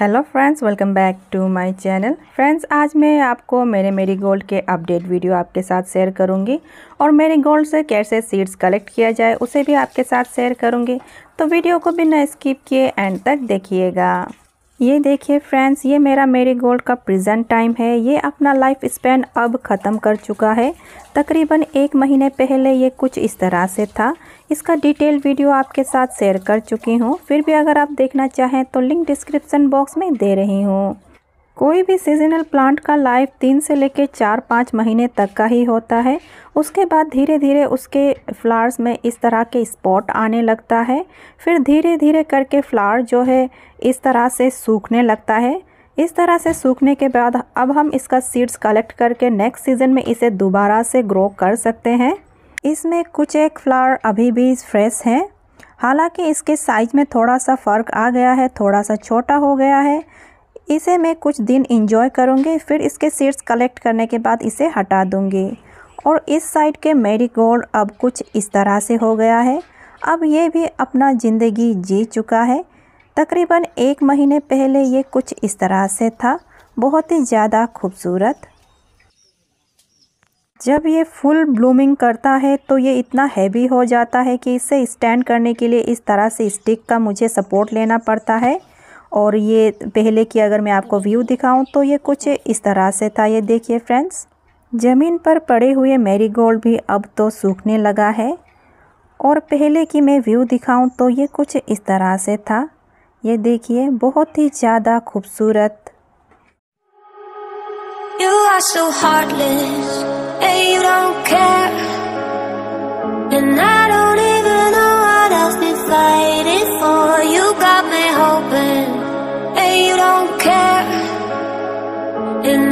hello friends welcome back to my channel friends आज मैं आपको मेरे मेरी गोल्ड के अपडेट वीडियो आपके साथ शेयर करूंगी और मेरी गोल्ड से कैसे सीड्स कलेक्ट किया जाए उसे भी आपके साथ शेयर करूंगी तो वीडियो को बिना स्किप किए एंड तक देखिएगा ये देखिए फ्रेंड्स ये मेरा मेरी गोल्ड का प्रेजेंट टाइम है ये अपना लाइफ स्पैन अब ख़त्म कर चुका है तकरीबन एक महीने पहले ये कुछ इस तरह से था इसका डिटेल वीडियो आपके साथ शेयर कर चुकी हूँ फिर भी अगर आप देखना चाहें तो लिंक डिस्क्रिप्सन बॉक्स में दे रही हूँ कोई भी सीजनल प्लांट का लाइफ तीन से लेकर चार पाँच महीने तक का ही होता है उसके बाद धीरे धीरे उसके फ्लावर्स में इस तरह के स्पॉट आने लगता है फिर धीरे धीरे करके फ्लावर जो है इस तरह से सूखने लगता है इस तरह से सूखने के बाद अब हम इसका सीड्स कलेक्ट करके नेक्स्ट सीज़न में इसे दोबारा से ग्रो कर सकते हैं इसमें कुछ एक फ्लावर अभी भी फ्रेश हैं हालांकि इसके साइज में थोड़ा सा फ़र्क आ गया है थोड़ा सा छोटा हो गया है इसे मैं कुछ दिन इंजॉय करूँगी फिर इसके सीड्स कलेक्ट करने के बाद इसे हटा दूँगी और इस साइड के मेरी गोल्ड अब कुछ इस तरह से हो गया है अब ये भी अपना ज़िंदगी जी चुका है तकरीबन एक महीने पहले ये कुछ इस तरह से था बहुत ही ज़्यादा खूबसूरत जब ये फुल ब्लूमिंग करता है तो ये इतना हैवी हो जाता है कि इसे स्टैंड करने के लिए इस तरह से स्टिक का मुझे सपोर्ट लेना पड़ता है और ये पहले की अगर मैं आपको व्यू दिखाऊं तो ये कुछ इस तरह से था ये देखिए फ्रेंड्स ज़मीन पर पड़े हुए मैरीगोल्ड भी अब तो सूखने लगा है और पहले की मैं व्यू दिखाऊं तो ये कुछ इस तरह से था ये देखिए बहुत ही ज़्यादा खूबसूरत You are so heartless you don't care तो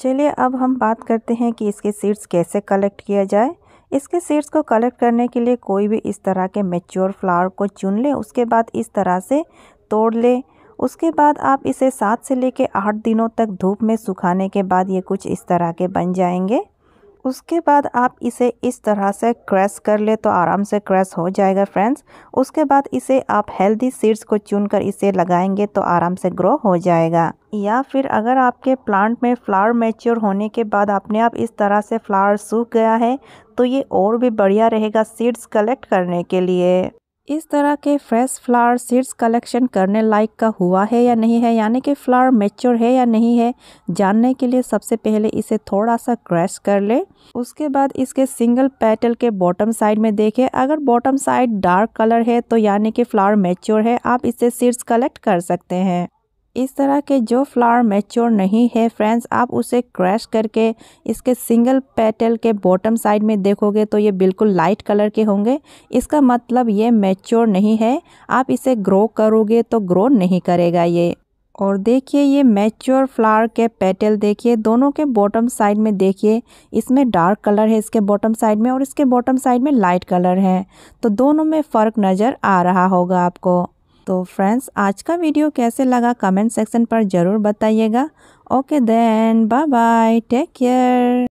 चलिए अब हम बात करते हैं कि इसके सीड्स कैसे कलेक्ट किया जाए इसके सीड्स को कलेक्ट करने के लिए कोई भी इस तरह के मेच्योर फ्लावर को चुन लें उसके बाद इस तरह से तोड़ लें उसके बाद आप इसे सात से लेकर आठ दिनों तक धूप में सुखाने के बाद ये कुछ इस तरह के बन जाएंगे उसके बाद आप इसे इस तरह से क्रैश कर ले तो आराम से क्रैश हो जाएगा फ्रेंड्स उसके बाद इसे आप हेल्दी सीड्स को चुनकर इसे लगाएंगे तो आराम से ग्रो हो जाएगा या फिर अगर आपके प्लांट में फ्लावर मैच्योर होने के बाद अपने आप इस तरह से फ्लावर सूख गया है तो ये और भी बढ़िया रहेगा सीड्स कलेक्ट करने के लिए इस तरह के फ्रेश फ्लावर सीड्स कलेक्शन करने लायक का हुआ है या नहीं है यानी कि फ्लावर मेच्योर है या नहीं है जानने के लिए सबसे पहले इसे थोड़ा सा क्रैश कर ले उसके बाद इसके सिंगल पेटल के बॉटम साइड में देखें अगर बॉटम साइड डार्क कलर है तो यानी कि फ्लावर मेच्योर है आप इसे सीड्स कलेक्ट कर सकते हैं इस तरह के जो फ्लावर मैच्योर नहीं है फ्रेंड्स आप उसे क्रैश करके इसके सिंगल पेटल के बॉटम साइड में देखोगे तो ये बिल्कुल लाइट कलर के होंगे इसका मतलब ये मैच्योर नहीं है आप इसे ग्रो करोगे तो ग्रो नहीं करेगा ये और देखिए ये मैच्योर फ्लावर के पेटल देखिए दोनों के बॉटम साइड में देखिए इसमें डार्क कलर है इसके बॉटम साइड में और इसके बॉटम साइड में लाइट कलर है तो दोनों में फ़र्क नज़र आ रहा होगा आपको तो फ्रेंड्स आज का वीडियो कैसे लगा कमेंट सेक्शन पर ज़रूर बताइएगा okay then bye bye take care